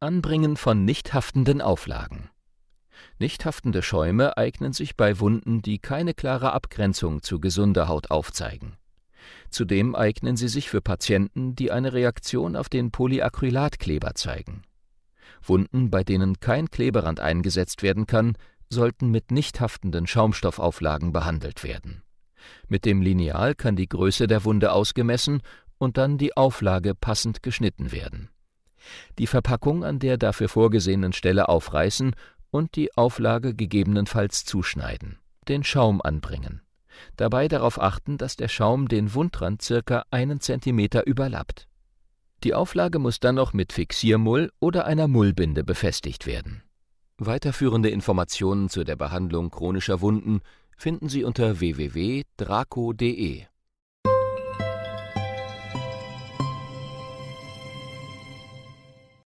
Anbringen von nicht haftenden Auflagen. Nicht haftende Schäume eignen sich bei Wunden, die keine klare Abgrenzung zu gesunder Haut aufzeigen. Zudem eignen sie sich für Patienten, die eine Reaktion auf den Polyacrylatkleber zeigen. Wunden, bei denen kein Kleberand eingesetzt werden kann, sollten mit nicht haftenden Schaumstoffauflagen behandelt werden. Mit dem Lineal kann die Größe der Wunde ausgemessen und dann die Auflage passend geschnitten werden die Verpackung an der dafür vorgesehenen Stelle aufreißen und die Auflage gegebenenfalls zuschneiden. Den Schaum anbringen. Dabei darauf achten, dass der Schaum den Wundrand circa einen Zentimeter überlappt. Die Auflage muss dann noch mit Fixiermull oder einer Mullbinde befestigt werden. Weiterführende Informationen zu der Behandlung chronischer Wunden finden Sie unter www.draco.de.